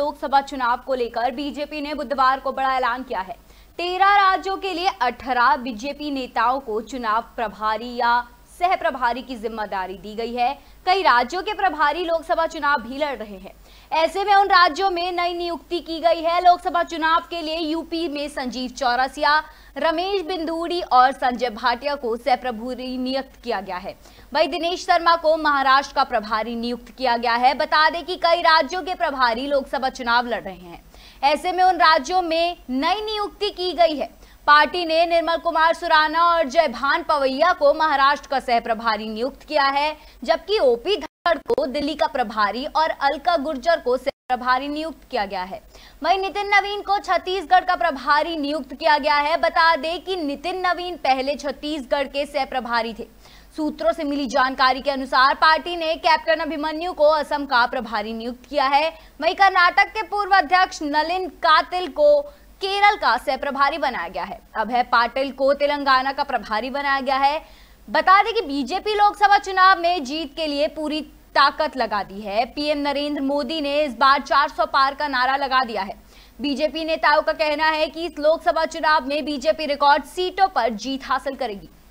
लोकसभा चुनाव को लेकर बीजेपी ने बुधवार को बड़ा ऐलान किया है तेरह राज्यों के लिए अठारह बीजेपी नेताओं को चुनाव प्रभारी या सह प्रभारी की जिम्मेदारी दी गई है कई राज्यों के प्रभारी लोकसभा चुनाव भी लड़ रहे हैं ऐसे में उन राज्यों में नई नियुक्ति की गई है लोकसभा चुनाव के लिए यूपी में संजीव चौरसिया रमेश बिंदुड़ी और संजय भाटिया को सह प्रभारी नियुक्त किया गया है वही दिनेश शर्मा को महाराष्ट्र का प्रभारी नियुक्त किया गया है बता दें कि कई राज्यों के प्रभारी लोकसभा चुनाव लड़ रहे हैं ऐसे में उन राज्यों में नई नियुक्ति की गई है पार्टी ने निर्मल कुमार सुराना और जयभान पवैया को महाराष्ट्र का सह प्रभारी नियुक्त किया है जबकि ओपी धड़ को दिल्ली का प्रभारी और अलका गुर्जर को सह प्रभारी नियुक्त किया गया है वहीं नितिन नवीन को छत्तीसगढ़ का प्रभारी नियुक्त किया गया है बता दें कि नितिन नवीन पहले छत्तीसगढ़ के सह प्रभारी थे सूत्रों से मिली जानकारी के अनुसार पार्टी ने कैप्टन अभिमन्यु को असम का प्रभारी नियुक्त किया है वही कर्नाटक के पूर्व अध्यक्ष नलिन कातिल को केरल का सह प्रभारी बनाया गया है अभय पाटिल को तेलंगाना का प्रभारी बनाया गया है बता दें कि बीजेपी लोकसभा चुनाव में जीत के लिए पूरी ताकत लगा दी है पीएम नरेंद्र मोदी ने इस बार 400 पार का नारा लगा दिया है बीजेपी नेताओं का कहना है कि इस लोकसभा चुनाव में बीजेपी रिकॉर्ड सीटों पर जीत हासिल करेगी